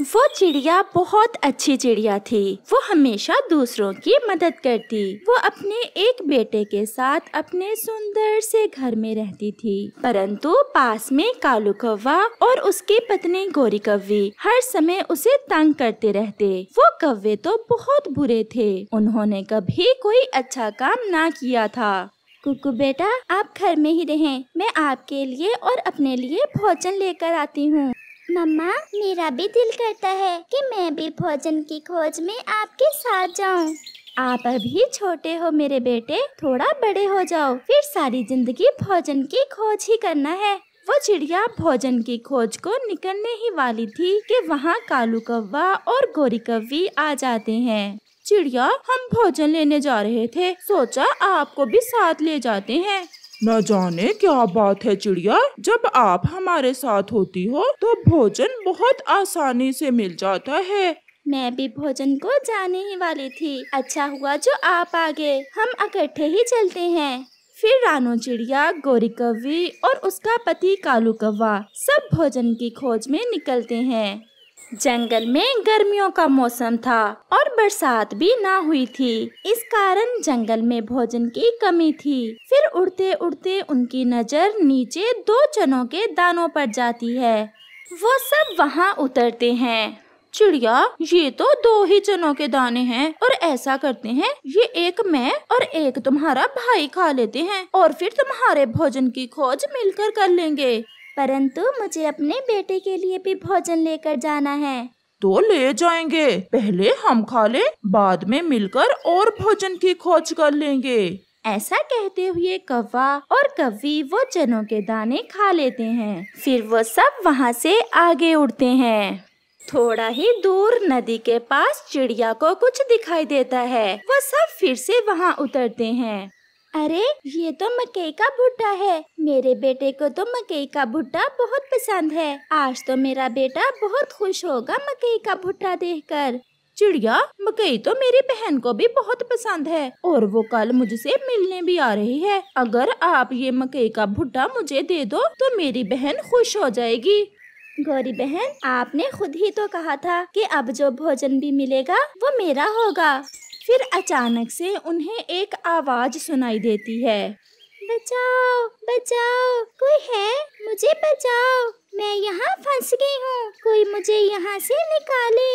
वो चिड़िया बहुत अच्छी चिड़िया थी वो हमेशा दूसरों की मदद करती वो अपने एक बेटे के साथ अपने सुंदर से घर में रहती थी परंतु पास में कालू कौवा और उसकी पत्नी गोरी कव्वी हर समय उसे तंग करते रहते वो कव्वे तो बहुत बुरे थे उन्होंने कभी कोई अच्छा काम ना किया था कुकु बेटा आप घर में ही रहें मैं आपके लिए और अपने लिए भोजन लेकर आती हूँ मम्मा मेरा भी दिल करता है कि मैं भी भोजन की खोज में आपके साथ जाऊं। आप अभी छोटे हो मेरे बेटे थोड़ा बड़े हो जाओ फिर सारी जिंदगी भोजन की खोज ही करना है वो चिड़िया भोजन की खोज को निकलने ही वाली थी कि वहाँ कालू कौवा और गोरी कवि आ जाते हैं चिड़िया हम भोजन लेने जा रहे थे सोचा आपको भी साथ ले जाते हैं न जाने क्या बात है चिड़िया जब आप हमारे साथ होती हो तो भोजन बहुत आसानी से मिल जाता है मैं भी भोजन को जाने ही वाली थी अच्छा हुआ जो आप आ गए हम इकट्ठे ही चलते हैं फिर रानो चिड़िया गोरी कवि और उसका पति कालू कव्वा सब भोजन की खोज में निकलते हैं जंगल में गर्मियों का मौसम था और बरसात भी ना हुई थी इस कारण जंगल में भोजन की कमी थी फिर उड़ते उड़ते उनकी नजर नीचे दो चनों के दानों पर जाती है वो सब वहाँ उतरते हैं चिड़िया ये तो दो ही चनों के दाने हैं और ऐसा करते हैं ये एक मैं और एक तुम्हारा भाई खा लेते हैं और फिर तुम्हारे भोजन की खोज मिलकर कर लेंगे परंतु मुझे अपने बेटे के लिए भी भोजन लेकर जाना है तो ले जाएंगे पहले हम खा ले बाद में मिलकर और भोजन की खोज कर लेंगे ऐसा कहते हुए कौवा और कवी वो चनों के दाने खा लेते हैं फिर वो सब वहाँ से आगे उड़ते हैं थोड़ा ही दूर नदी के पास चिड़िया को कुछ दिखाई देता है वो सब फिर से वहाँ उतरते हैं अरे ये तो मकई का भुट्टा है मेरे बेटे को तो मकई का भुट्टा बहुत पसंद है आज तो मेरा बेटा बहुत खुश होगा मकई का भुट्टा देखकर चिड़िया मकई तो मेरी बहन को भी बहुत पसंद है और वो कल मुझसे मिलने भी आ रही है अगर आप ये मकई का भुट्टा मुझे दे दो तो मेरी बहन खुश हो जाएगी गौरी बहन आपने खुद ही तो कहा था कि अब जो भोजन भी मिलेगा वो मेरा होगा फिर अचानक से उन्हें एक आवाज सुनाई देती है बचाओ बचाओ कोई है मुझे बचाओ मैं यहाँ फंस गई हूँ कोई मुझे यहाँ से निकाले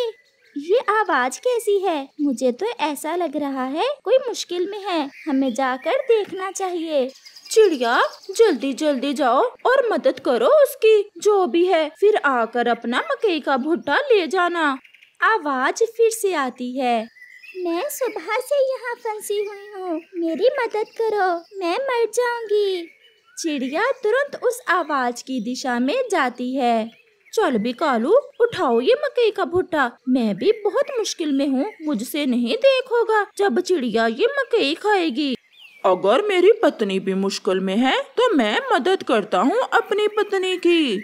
ये आवाज कैसी है मुझे तो ऐसा लग रहा है कोई मुश्किल में है हमें जाकर देखना चाहिए चिड़िया जल्दी जल्दी जाओ और मदद करो उसकी जो भी है फिर आकर अपना मकई का भुट्टा ले जाना आवाज फिर से आती है मैं सुबह से यहाँ फंसी हुई हूँ मेरी मदद करो मैं मर जाऊंगी चिड़िया तुरंत उस आवाज की दिशा में जाती है चल भी कालू उठाओ ये मकई का भुट्टा मैं भी बहुत मुश्किल में हूँ मुझसे नहीं देखोगा जब चिड़िया ये मकई खाएगी अगर मेरी पत्नी भी मुश्किल में है तो मैं मदद करता हूँ अपनी पत्नी की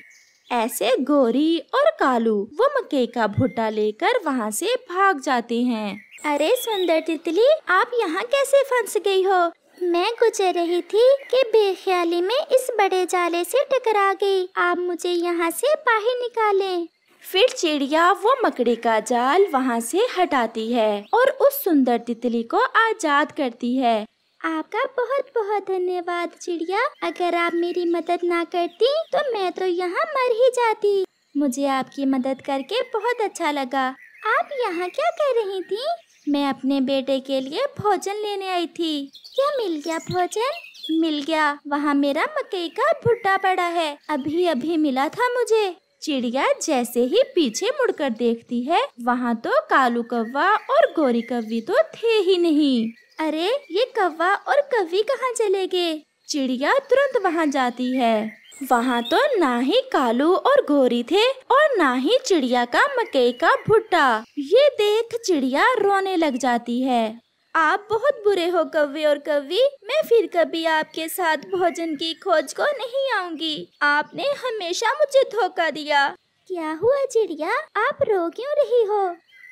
ऐसे गोरी और कालू वो मक्के का भुट्टा लेकर वहाँ से भाग जाते हैं अरे सुंदर तितली आप यहाँ कैसे फंस गई हो मैं गुजर रही थी कि बेख्याली में इस बड़े जाले से टकरा गई आप मुझे यहाँ से बाहर निकालें फिर चिड़िया वो मकड़ी का जाल वहाँ से हटाती है और उस सुंदर तितली को आजाद करती है आपका बहुत बहुत धन्यवाद चिड़िया अगर आप मेरी मदद ना करती तो मैं तो यहाँ मर ही जाती मुझे आपकी मदद करके बहुत अच्छा लगा आप यहाँ क्या कर रही थी मैं अपने बेटे के लिए भोजन लेने आई थी क्या मिल गया भोजन मिल गया वहाँ मेरा मकई का भुट्टा पड़ा है अभी अभी मिला था मुझे चिड़िया जैसे ही पीछे मुड़कर देखती है वहाँ तो कालू कौवा और गोरी कवि तो थे ही नहीं अरे ये कौवा और कवि कहाँ चले गए चिड़िया तुरंत वहाँ जाती है वहाँ तो ना ही कालू और घोरी थे और ना ही चिड़िया का मकई का भुट्टा ये देख चिड़िया रोने लग जाती है आप बहुत बुरे हो कव्वी और कवि मैं फिर कभी आपके साथ भोजन की खोज को नहीं आऊंगी आपने हमेशा मुझे धोखा दिया क्या हुआ चिड़िया आप रो क्यों रही हो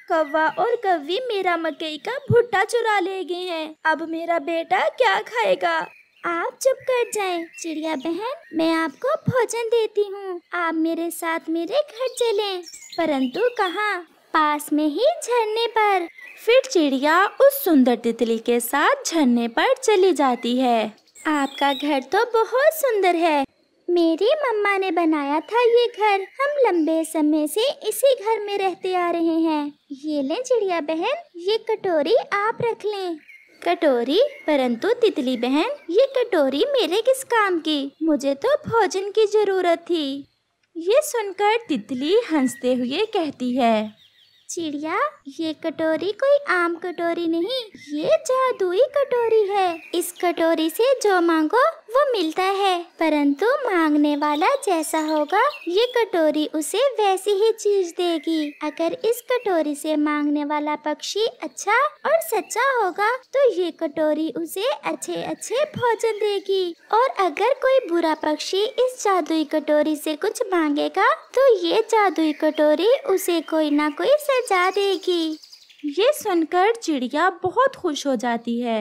कौवा और कवि मेरा मकई का भुट्टा चुरा ले गए हैं अब मेरा बेटा क्या खाएगा आप चुप कर जाए चिड़िया बहन मैं आपको भोजन देती हूँ आप मेरे साथ मेरे घर चले परंतु कहाँ पास में ही झरने पर फिर चिड़िया उस सुंदर तितली के साथ झरने पर चली जाती है आपका घर तो बहुत सुंदर है मेरी मम्मा ने बनाया था ये घर हम लंबे समय से इसी घर में रहते आ रहे हैं ये लें चिड़िया बहन ये कटोरी आप रख लें कटोरी परंतु तितली बहन ये कटोरी मेरे किस काम की मुझे तो भोजन की जरूरत थी ये सुनकर तितली हंसते हुए कहती है चिड़िया ये कटोरी कोई आम कटोरी नहीं ये जादुई कटोरी है इस कटोरी से जो मांगो वो मिलता है परंतु मांगने वाला जैसा होगा ये कटोरी उसे वैसी ही चीज देगी अगर इस कटोरी से मांगने वाला पक्षी अच्छा और सच्चा होगा तो ये कटोरी उसे अच्छे अच्छे भोजन देगी और अगर कोई बुरा पक्षी इस जादुई कटोरी से कुछ मांगेगा तो ये जादुई कटोरी उसे कोई ना कोई सजा देगी ये सुनकर चिड़िया बहुत खुश हो जाती है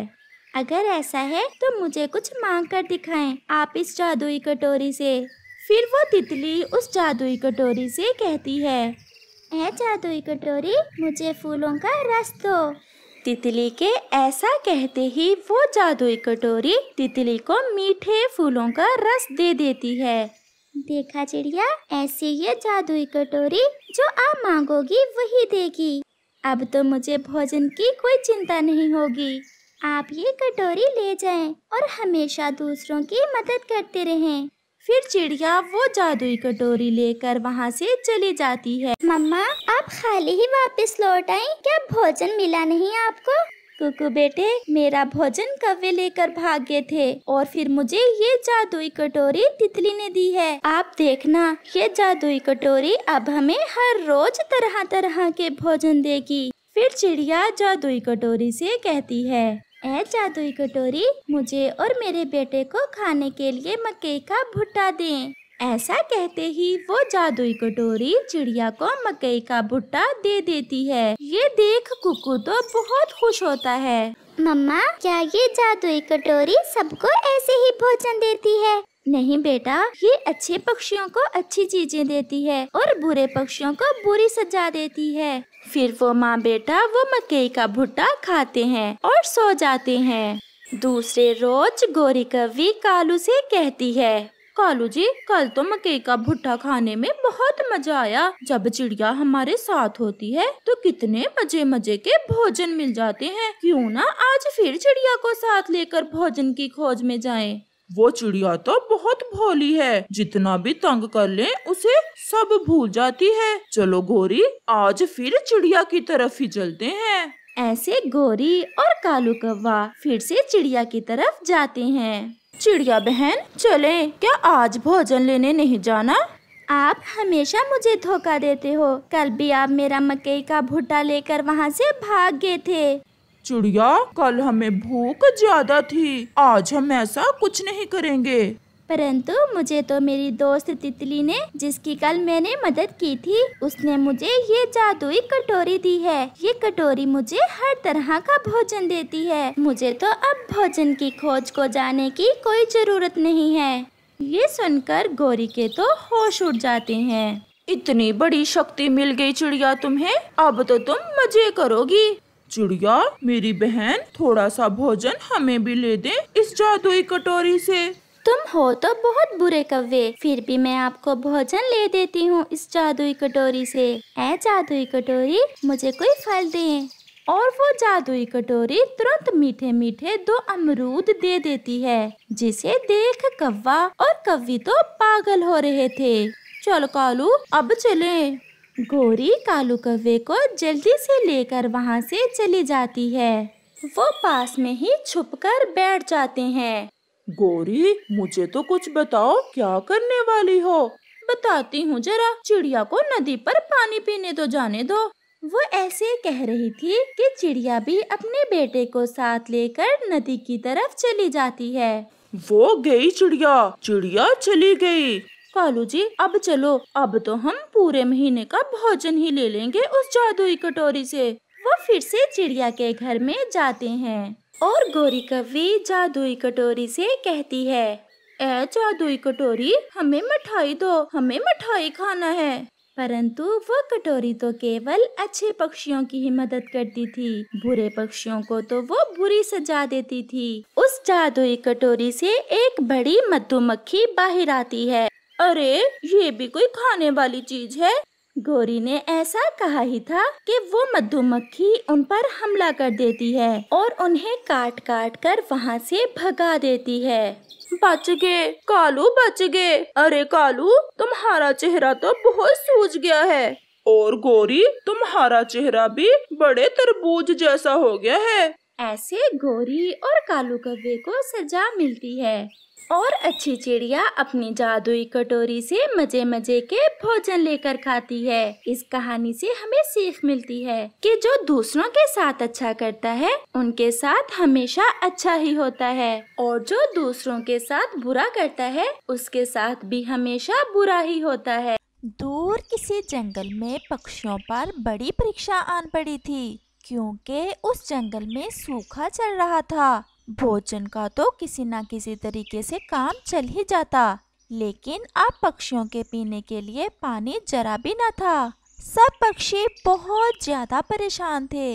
अगर ऐसा है तो मुझे कुछ मांग कर दिखाएं आप इस जादुई कटोरी से फिर वो तितली उस जादुई कटोरी से कहती है ए जादुई कटोरी मुझे फूलों का रस दो तितली के ऐसा कहते ही वो जादुई कटोरी तितली को मीठे फूलों का रस दे देती है देखा चिड़िया ऐसी ये जादुई कटोरी जो आप मांगोगी वही देगी अब तो मुझे भोजन की कोई चिंता नहीं होगी आप ये कटोरी ले जाएं और हमेशा दूसरों की मदद करते रहें। फिर चिड़िया वो जादुई कटोरी लेकर वहाँ से चली जाती है मम्मा आप खाली ही वापस लौट आई क्या भोजन मिला नहीं आपको कुकू बेटे मेरा भोजन कव्वे लेकर भाग गए थे और फिर मुझे ये जादुई कटोरी तितली ने दी है आप देखना ये जादुई कटोरी अब हमें हर रोज तरह तरह के भोजन देगी फिर चिड़िया जादुई कटोरी से कहती है ऐ जादुई कटोरी मुझे और मेरे बेटे को खाने के लिए मकई का भुट्टा दें ऐसा कहते ही वो जादुई कटोरी चिड़िया को मकई का भुट्टा दे देती है ये देख कुकू तो बहुत खुश होता है मम्मा क्या ये जादुई कटोरी सबको ऐसे ही भोजन देती है नहीं बेटा ये अच्छे पक्षियों को अच्छी चीजें देती है और बुरे पक्षियों को बुरी सजा देती है फिर वो माँ बेटा वो मकई का भुट्टा खाते हैं और सो जाते हैं दूसरे रोज गोरी कवि कालू से कहती है कालू जी कल तो मकई का भुट्टा खाने में बहुत मजा आया जब चिड़िया हमारे साथ होती है तो कितने मजे मजे के भोजन मिल जाते हैं क्यों ना आज फिर चिड़िया को साथ लेकर भोजन की खोज में जाएं। वो चिड़िया तो बहुत भोली है जितना भी तंग कर ले उसे सब भूल जाती है चलो गोरी आज फिर चिड़िया की तरफ ही चलते हैं ऐसे गोरी और कालू कौवा फिर से चिड़िया की तरफ जाते हैं चिड़िया बहन चले क्या आज भोजन लेने नहीं जाना आप हमेशा मुझे धोखा देते हो कल भी आप मेरा मकई का भुट्टा लेकर वहाँ से भाग गए थे चिड़िया कल हमें भूख ज्यादा थी आज हम ऐसा कुछ नहीं करेंगे परंतु मुझे तो मेरी दोस्त तितली ने जिसकी कल मैंने मदद की थी उसने मुझे ये जादुई कटोरी दी है ये कटोरी मुझे हर तरह का भोजन देती है मुझे तो अब भोजन की खोज को जाने की कोई जरूरत नहीं है ये सुनकर गौरी के तो होश उड़ जाते हैं इतनी बड़ी शक्ति मिल गई चिड़िया तुम्हें अब तो तुम मजे करोगी चिड़िया मेरी बहन थोड़ा सा भोजन हमें भी ले दे इस जादुई कटोरी से तुम हो तो बहुत बुरे कव्वे फिर भी मैं आपको भोजन ले देती हूँ इस जादुई कटोरी से ऐ जादुई कटोरी मुझे कोई फल दे और वो जादुई कटोरी तुरंत मीठे मीठे दो अमरूद दे देती है जिसे देख कव्वा और कव्वी तो पागल हो रहे थे चल कालू अब चले गोरी कालू कव्वे को जल्दी से लेकर वहाँ से चली जाती है वो पास में ही छुपकर बैठ जाते हैं गोरी मुझे तो कुछ बताओ क्या करने वाली हो बताती हूँ जरा चिड़िया को नदी पर पानी पीने तो जाने दो वो ऐसे कह रही थी कि चिड़िया भी अपने बेटे को साथ लेकर नदी की तरफ चली जाती है वो गई चिड़िया चिड़िया चली गई कालू जी अब चलो अब तो हम पूरे महीने का भोजन ही ले लेंगे उस जादुई कटोरी से वो फिर से चिड़िया के घर में जाते हैं और गोरी कवि जादुई कटोरी से कहती है ए जादुई कटोरी हमें मिठाई दो हमें मिठाई खाना है परंतु वो कटोरी तो केवल अच्छे पक्षियों की ही मदद करती थी बुरे पक्षियों को तो वो बुरी सजा देती थी उस जादुई कटोरी से एक बड़ी मधुमक्खी बाहर आती है अरे ये भी कोई खाने वाली चीज है गौरी ने ऐसा कहा ही था कि वो मधुमक्खी उन पर हमला कर देती है और उन्हें काट काट कर वहाँ से भगा देती है बच गए कालू बच गए अरे कालू तुम्हारा चेहरा तो बहुत सूज गया है और गौरी तुम्हारा चेहरा भी बड़े तरबूज जैसा हो गया है ऐसे गोरी और कालू कव्वे को सजा मिलती है और अच्छी चिड़िया अपनी जादुई कटोरी से मजे मजे के भोजन लेकर खाती है इस कहानी से हमें सीख मिलती है कि जो दूसरों के साथ अच्छा करता है उनके साथ हमेशा अच्छा ही होता है और जो दूसरों के साथ बुरा करता है उसके साथ भी हमेशा बुरा ही होता है दूर किसी जंगल में पक्षियों पर बड़ी परीक्षा आन पड़ी थी क्योंकि उस जंगल में सूखा चल रहा था भोजन का तो किसी ना किसी तरीके से काम चल ही जाता लेकिन अब पक्षियों के पीने के लिए पानी जरा भी न था सब पक्षी बहुत ज़्यादा परेशान थे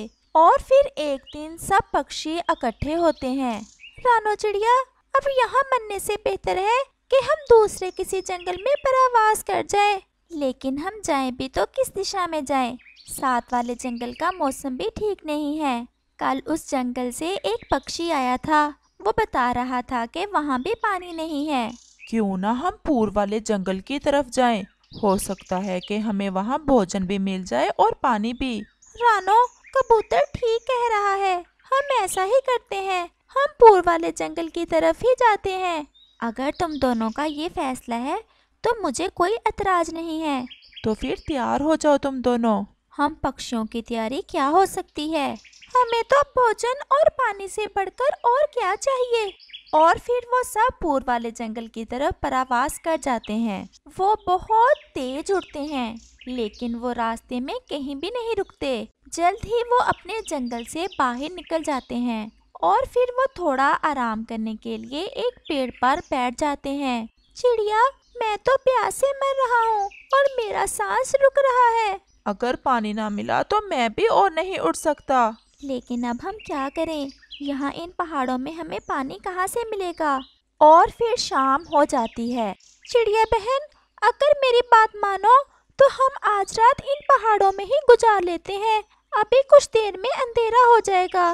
और फिर एक दिन सब पक्षी इकट्ठे होते हैं रानो चिड़िया अब यहाँ मरने से बेहतर है कि हम दूसरे किसी जंगल में परावास कर जाए लेकिन हम जाएं भी तो किस दिशा में जाएं? साथ वाले जंगल का मौसम भी ठीक नहीं है कल उस जंगल से एक पक्षी आया था वो बता रहा था कि वहाँ भी पानी नहीं है क्यों ना हम पूर्व वाले जंगल की तरफ जाएं? हो सकता है कि हमें वहाँ भोजन भी मिल जाए और पानी भी रानो कबूतर ठीक कह रहा है हम ऐसा ही करते हैं हम पूर्व वाले जंगल की तरफ ही जाते हैं अगर तुम दोनों का ये फैसला है तो मुझे कोई एतराज नहीं है तो फिर तैयार हो जाओ तुम दोनों हम पक्षियों की तैयारी क्या हो सकती है हमें तो भोजन और पानी से बढ़कर और क्या चाहिए और फिर वो सब पूर्व वाले जंगल की तरफ परावास कर जाते हैं वो बहुत तेज उड़ते हैं लेकिन वो रास्ते में कहीं भी नहीं रुकते जल्द ही वो अपने जंगल से बाहर निकल जाते हैं और फिर वो थोड़ा आराम करने के लिए एक पेड़ पर बैठ जाते हैं चिड़िया मैं तो प्यासे मर रहा हूँ और मेरा सांस रुक रहा है अगर पानी ना मिला तो मैं भी और नहीं उड़ सकता लेकिन अब हम क्या करें यहाँ इन पहाड़ों में हमें पानी कहाँ से मिलेगा और फिर शाम हो जाती है चिड़िया बहन अगर मेरी बात मानो तो हम आज रात इन पहाड़ों में ही गुजार लेते हैं अभी कुछ देर में अंधेरा हो जाएगा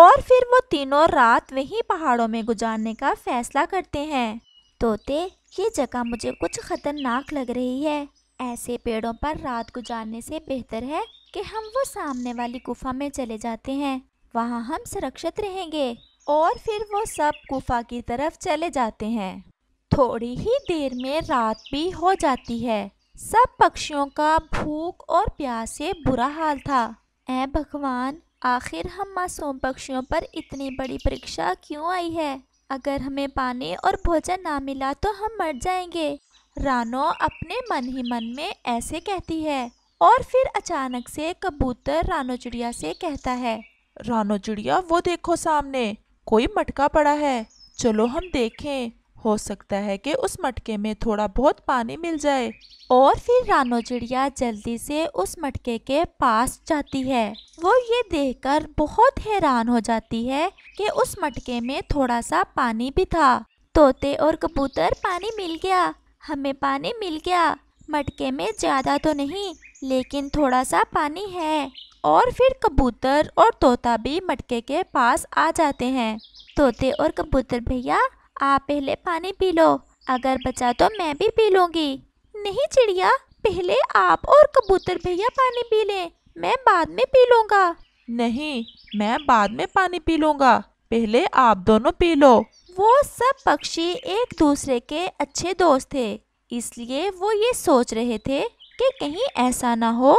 और फिर वो तीनों रात वही पहाड़ों में गुजारने का फैसला करते हैं तोते ये जगह मुझे कुछ खतरनाक लग रही है ऐसे पेड़ों पर रात गुजारने से बेहतर है कि हम वो सामने वाली गुफा में चले जाते हैं वहाँ हम सुरक्षित रहेंगे और फिर वो सब गुफा की तरफ चले जाते हैं थोड़ी ही देर में रात भी हो जाती है सब पक्षियों का भूख और प्यास से बुरा हाल था ऐ भगवान आखिर हम मासूम पक्षियों पर इतनी बड़ी परीक्षा क्यों आई है अगर हमें पानी और भोजन ना मिला तो हम मर जाएंगे रानो अपने मन ही मन में ऐसे कहती है और फिर अचानक से कबूतर रानो चिड़िया से कहता है रानो चिड़िया वो देखो सामने कोई मटका पड़ा है चलो हम देखें हो सकता है कि उस मटके में थोड़ा बहुत पानी मिल जाए और फिर रानो चिड़िया जल्दी से उस मटके के पास जाती है वो ये देखकर बहुत हैरान हो जाती है कि उस मटके में थोड़ा सा पानी भी था तोते और कबूतर पानी मिल गया हमें पानी मिल गया मटके में ज़्यादा तो नहीं लेकिन थोड़ा सा पानी है और फिर कबूतर और तोता भी मटके के पास आ जाते हैं तोते और कबूतर भैया आप पहले पानी पी लो अगर बचा तो मैं भी पी लूँगी नहीं चिड़िया पहले आप और कबूतर भैया पानी पी लें मैं बाद में पी लूँगा नहीं मैं बाद में पानी पी लूँगा पहले आप दोनों पी लो वो सब पक्षी एक दूसरे के अच्छे दोस्त थे इसलिए वो ये सोच रहे थे कि कहीं ऐसा ना हो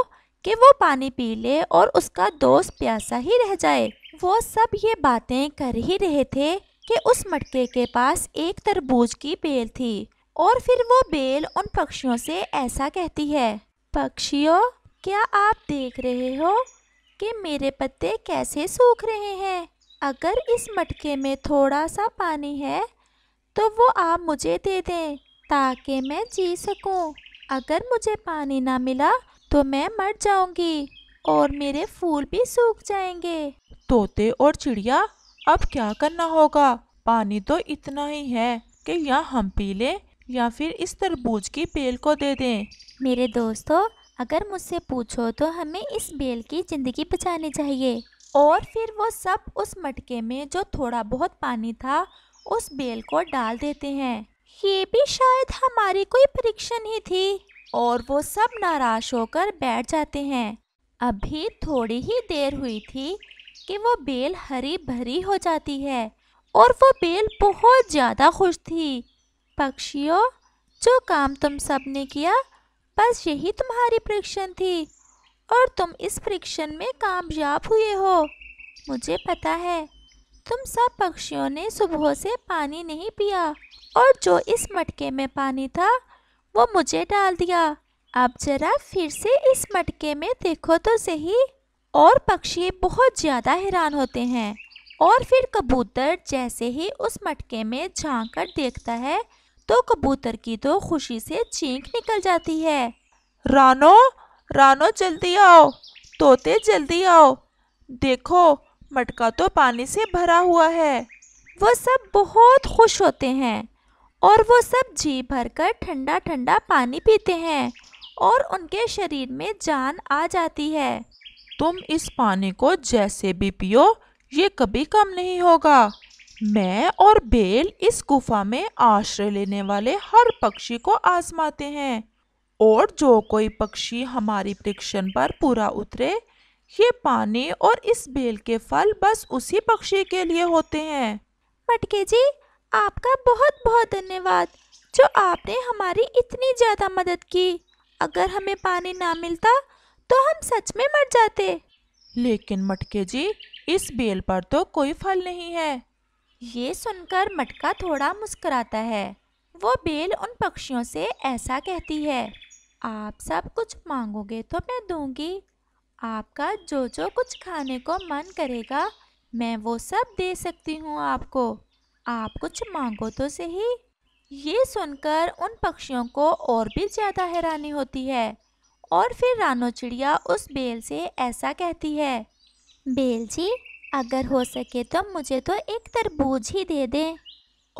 कि वो पानी पी ले और उसका दोस्त प्यासा ही रह जाए वो सब ये बातें कर ही रहे थे कि उस मटके के पास एक तरबूज की बेल थी और फिर वो बेल उन पक्षियों से ऐसा कहती है पक्षियों क्या आप देख रहे हो कि मेरे पत्ते कैसे सूख रहे हैं अगर इस मटके में थोड़ा सा पानी है तो वो आप मुझे दे दें ताकि मैं जी सकूं। अगर मुझे पानी ना मिला तो मैं मर जाऊंगी और मेरे फूल भी सूख जाएंगे तोते और चिड़िया अब क्या करना होगा पानी तो इतना ही है कि या हम पी लें या फिर इस तरबूज की बेल को दे दें मेरे दोस्तों अगर मुझसे पूछो तो हमें इस बेल की ज़िंदगी बचानी चाहिए और फिर वो सब उस मटके में जो थोड़ा बहुत पानी था उस बेल को डाल देते हैं ये भी शायद हमारी कोई परीक्षण ही थी और वो सब नाराज होकर बैठ जाते हैं अभी थोड़ी ही देर हुई थी कि वो बेल हरी भरी हो जाती है और वो बेल बहुत ज़्यादा खुश थी पक्षियों जो काम तुम सब ने किया बस यही तुम्हारी परीक्षण थी और तुम इस परीक्षण में कामयाब हुए हो मुझे पता है तुम सब पक्षियों ने सुबह से पानी नहीं पिया और जो इस मटके में पानी था वो मुझे डाल दिया अब जरा फिर से इस मटके में देखो तो सही और पक्षी बहुत ज़्यादा हैरान होते हैं और फिर कबूतर जैसे ही उस मटके में झांक कर देखता है तो कबूतर की तो खुशी से चीख निकल जाती है रानो रानो जल्दी आओ तोते जल्दी आओ देखो मटका तो पानी से भरा हुआ है वो सब बहुत खुश होते हैं और वो सब जी भर कर ठंडा ठंडा पानी पीते हैं और उनके शरीर में जान आ जाती है तुम इस पानी को जैसे भी पियो ये कभी कम नहीं होगा मैं और बेल इस गुफा में आश्रय लेने वाले हर पक्षी को आजमाते हैं और जो कोई पक्षी हमारी प्रेक्षण पर पूरा उतरे ये पानी और इस बेल के फल बस उसी पक्षी के लिए होते हैं मटके जी आपका बहुत बहुत धन्यवाद जो आपने हमारी इतनी ज़्यादा मदद की अगर हमें पानी ना मिलता तो हम सच में मर जाते लेकिन मटके जी इस बेल पर तो कोई फल नहीं है ये सुनकर मटका थोड़ा मुस्कराता है वो बेल उन पक्षियों से ऐसा कहती है आप सब कुछ मांगोगे तो मैं दूंगी आपका जो जो कुछ खाने को मन करेगा मैं वो सब दे सकती हूँ आपको आप कुछ मांगो तो सही ये सुनकर उन पक्षियों को और भी ज़्यादा हैरानी होती है और फिर रानो चिड़िया उस बेल से ऐसा कहती है बेल जी अगर हो सके तो मुझे तो एक तरबूज ही दे दें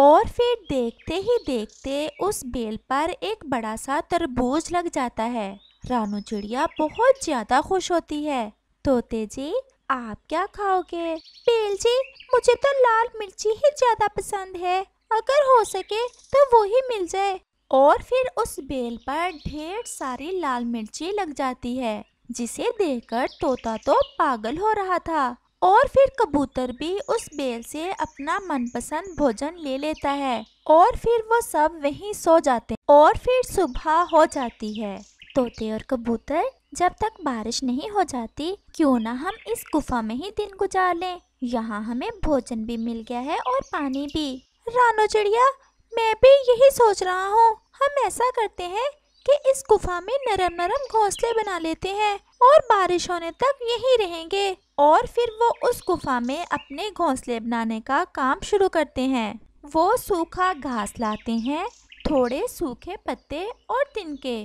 और फिर देखते ही देखते उस बेल पर एक बड़ा सा तरबूज लग जाता है रानू चिड़िया बहुत ज्यादा खुश होती है तोते जी आप क्या खाओगे बेल जी मुझे तो लाल मिर्ची ही ज्यादा पसंद है अगर हो सके तो वो ही मिल जाए और फिर उस बेल पर ढेर सारी लाल मिर्ची लग जाती है जिसे देखकर तोता तो पागल हो रहा था और फिर कबूतर भी उस बेल से अपना मनपसंद भोजन ले लेता है और फिर वो सब वहीं सो जाते हैं और फिर सुबह हो जाती है तोते और कबूतर जब तक बारिश नहीं हो जाती क्यों ना हम इस गुफा में ही दिन गुजार लें यहाँ हमें भोजन भी मिल गया है और पानी भी रानो चिड़िया मैं भी यही सोच रहा हूँ हम ऐसा करते हैं कि इस गुफा में नरम नरम घोंसले बना लेते हैं और बारिश होने तक यहीं रहेंगे और फिर वो उस गुफा में अपने घोंसले बनाने का काम शुरू करते हैं वो सूखा घास लाते हैं थोड़े सूखे पत्ते और तिनके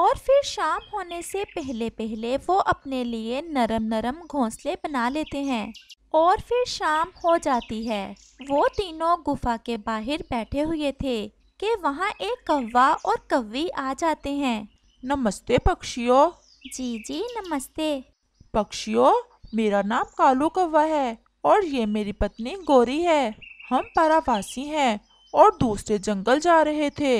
और फिर शाम होने से पहले पहले वो अपने लिए नरम नरम घोंसले बना लेते हैं और फिर शाम हो जाती है वो तीनों गुफा के बाहर बैठे हुए थे कि वहाँ एक कौवा और कवी आ जाते हैं नमस्ते पक्षियों जी जी नमस्ते पक्षियों मेरा नाम कालू कौवा है और ये मेरी पत्नी गौरी है हम परावासी हैं और दूसरे जंगल जा रहे थे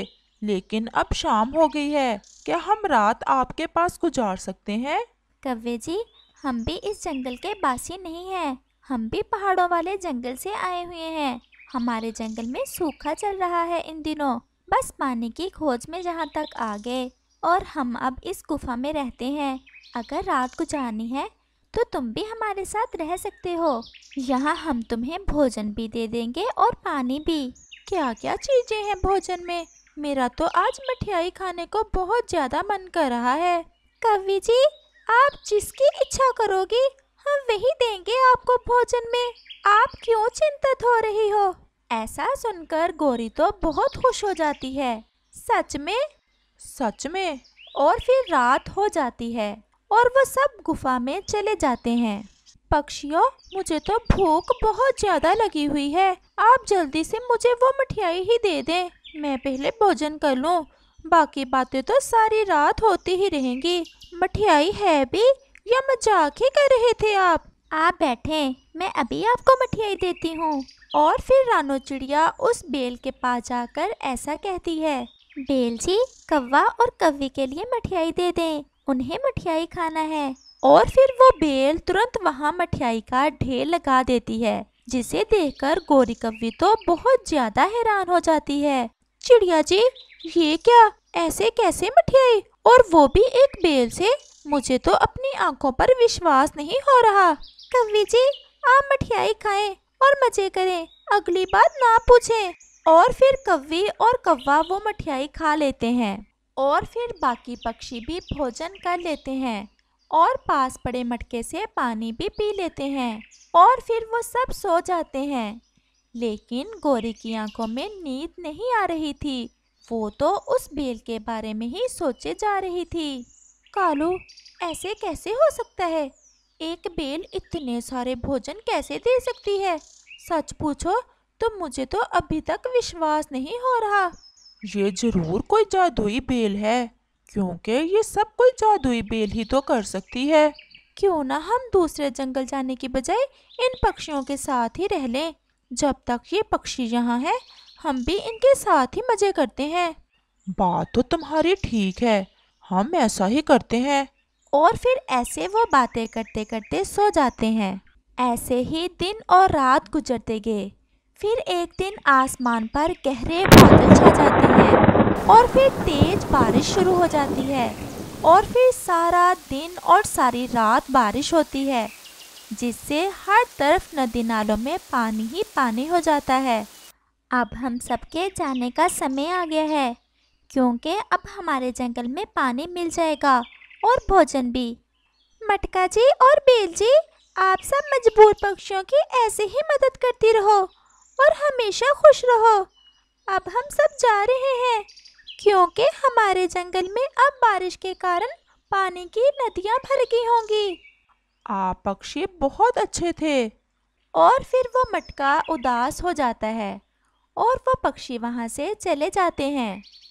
लेकिन अब शाम हो गई है क्या हम रात आपके पास गुजार सकते हैं कव्वे जी हम भी इस जंगल के बासी नहीं हैं हम भी पहाड़ों वाले जंगल से आए हुए हैं हमारे जंगल में सूखा चल रहा है इन दिनों बस पानी की खोज में जहाँ तक आ गए और हम अब इस गुफा में रहते हैं अगर रात गुजारनी है तो तुम भी हमारे साथ रह सकते हो यहाँ हम तुम्हें भोजन भी दे देंगे और पानी भी क्या क्या चीज़ें हैं भोजन में मेरा तो आज मिठाई खाने को बहुत ज़्यादा मन कर रहा है कवि जी आप जिसकी इच्छा करोगी हम वही देंगे आपको भोजन में आप क्यों चिंतित हो रही हो ऐसा सुनकर गोरी तो बहुत खुश हो जाती है सच में सच में और फिर रात हो जाती है और वह सब गुफा में चले जाते हैं पक्षियों मुझे तो भूख बहुत ज़्यादा लगी हुई है आप जल्दी से मुझे वो मिठाई ही दे दें मैं पहले भोजन कर लूँ बाकी बातें तो सारी रात होती ही रहेंगी मिठाई है भी या मजाक ही कर रहे थे आप आप बैठे मैं अभी आपको मिठाई देती हूँ और फिर रानो चिड़िया उस बेल के पास जाकर ऐसा कहती है बेल जी कौवा और कव्वी के लिए मिठाई दे दें उन्हें मठियाई खाना है और फिर वो बेल तुरंत वहाँ मठियाई का ढेर लगा देती है जिसे देखकर गोरी कव्वी तो बहुत ज्यादा हैरान हो जाती है चिड़िया जी ये क्या ऐसे कैसे मठियाई और वो भी एक बेल से मुझे तो अपनी आंखों पर विश्वास नहीं हो रहा कवी जी आप मठियाई खाएं और मजे करें अगली बार ना पूछें और फिर कव्वी और कव्वा वो मठियाई खा लेते हैं और फिर बाकी पक्षी भी भोजन कर लेते हैं और पास पड़े मटके से पानी भी पी लेते हैं और फिर वो सब सो जाते हैं लेकिन गोरी की आंखों में नींद नहीं आ रही थी वो तो उस बेल के बारे में ही सोचे जा रही थी कालू ऐसे कैसे हो सकता है एक बेल इतने सारे भोजन कैसे दे सकती है सच पूछो तो मुझे तो अभी तक विश्वास नहीं हो रहा ये जरूर कोई जादुई बेल है क्योंकि ये सब कोई जादुई बेल ही तो कर सकती है क्यों ना हम दूसरे जंगल जाने की बजाय इन पक्षियों के साथ ही रह लें जब तक ये पक्षी यहाँ है हम भी इनके साथ ही मजे करते हैं बात तो तुम्हारी ठीक है हम ऐसा ही करते हैं और फिर ऐसे वो बातें करते करते सो जाते हैं ऐसे ही दिन और रात गुजरते गए फिर एक दिन आसमान पर गहरे बादल छा जाते हैं और फिर तेज बारिश शुरू हो जाती है और फिर सारा दिन और सारी रात बारिश होती है जिससे हर तरफ नदी नालों में पानी ही पानी हो जाता है अब हम सबके जाने का समय आ गया है क्योंकि अब हमारे जंगल में पानी मिल जाएगा और भोजन भी मटका जी और बेल जी आप सब मजबूर पक्षियों की ऐसे ही मदद करती रहो और हमेशा खुश रहो अब हम सब जा रहे हैं क्योंकि हमारे जंगल में अब बारिश के कारण पानी की नदियाँ भर गई होंगी आप पक्षी बहुत अच्छे थे और फिर वो मटका उदास हो जाता है और वो पक्षी वहाँ से चले जाते हैं